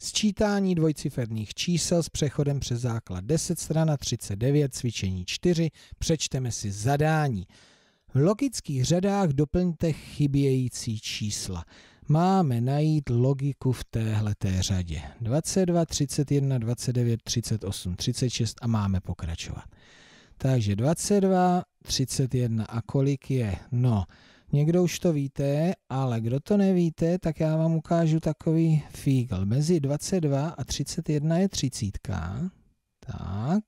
Sčítání dvojciferných čísel s přechodem přes základ 10 strana 39 cvičení 4 přečteme si zadání. V logických řadách doplňte chybějící čísla. Máme najít logiku v téhleté řadě. 22, 31, 29, 38, 36 a máme pokračovat. Takže 22, 31 a kolik je? No, Někdo už to víte, ale kdo to nevíte, tak já vám ukážu takový fígl. Mezi 22 a 31 je třicítka. Tak.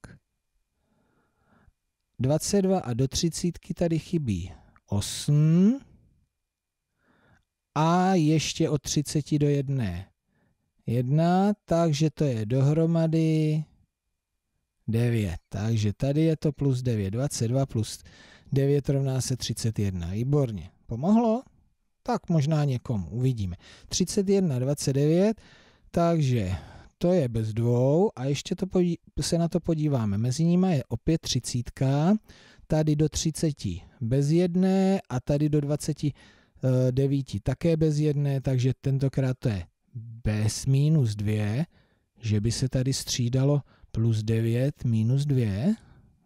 22 a do třicítky tady chybí 8. A ještě od 30 do 1. 1, takže to je dohromady 9. Takže tady je to plus 9. 22 plus 9 rovná se 31. Výborně. Pomohlo? Tak možná někomu, uvidíme. 31, 29, takže to je bez dvou a ještě to podí, se na to podíváme. Mezi nimi je opět 30. tady do 30 bez jedné a tady do 29 eh, také bez jedné, takže tentokrát to je bez minus 2, že by se tady střídalo plus 9 minus 2.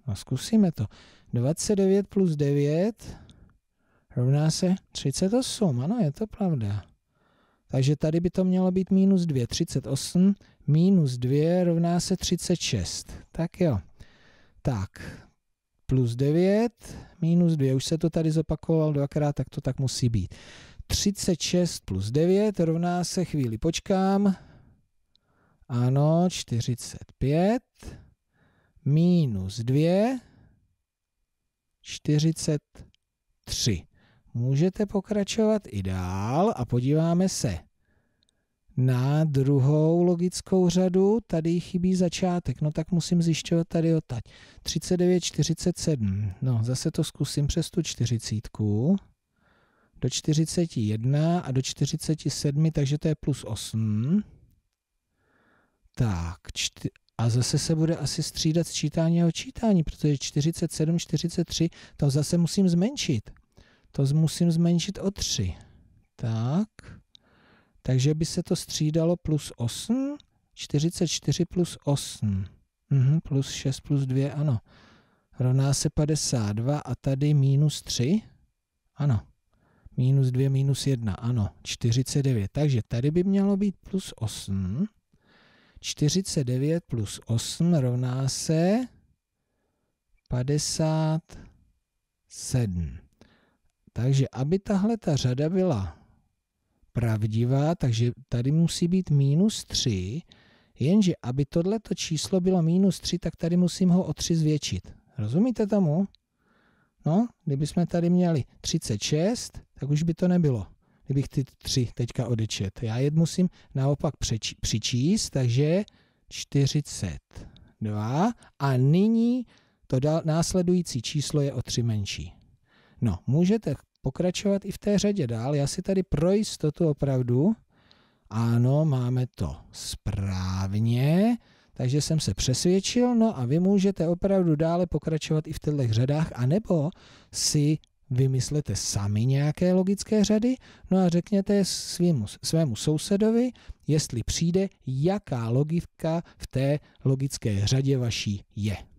A zkusíme to. 29 plus 9 rovná se 38. Ano, je to pravda. Takže tady by to mělo být minus 2. 38 minus 2 rovná se 36. Tak jo. Tak, plus 9, minus 2, už se to tady zopakoval dvakrát, tak to tak musí být. 36 plus 9 rovná se, chvíli počkám, ano, 45 minus 2, 43. Můžete pokračovat i dál a podíváme se na druhou logickou řadu. Tady chybí začátek, no tak musím zjišťovat tady odtať. 39, 47. No, zase to zkusím přes tu čtyřicítku. Do 41 a do 47, takže to je plus 8. Tak, a zase se bude asi střídat sčítání a odčítání, protože 47, 43, to zase musím zmenšit. To musím zmenšit o 3. Tak. Takže by se to střídalo plus 8, 44 plus 8. Mhm, plus 6 plus 2, ano. Rovná se 52 a tady minus 3. Ano. Minus 2, minus 1, ano. 49. Takže tady by mělo být plus 8. 49 plus 8 rovná se 57. Takže aby tahle ta řada byla pravdivá, takže tady musí být minus 3, jenže aby tohleto číslo bylo minus 3, tak tady musím ho o 3 zvětšit. Rozumíte tomu? No, kdybychom tady měli 36, tak už by to nebylo kdybych ty tři teďka odečet. Já je musím naopak přeči, přičíst, takže 42 a nyní to dal, následující číslo je o tři menší. No, můžete pokračovat i v té řadě dál. Já si tady pro jistotu opravdu, ano, máme to správně, takže jsem se přesvědčil, no a vy můžete opravdu dále pokračovat i v těchto řadách, anebo si vymyslete sami nějaké logické řady, no a řekněte svýmu, svému sousedovi, jestli přijde, jaká logika v té logické řadě vaší je.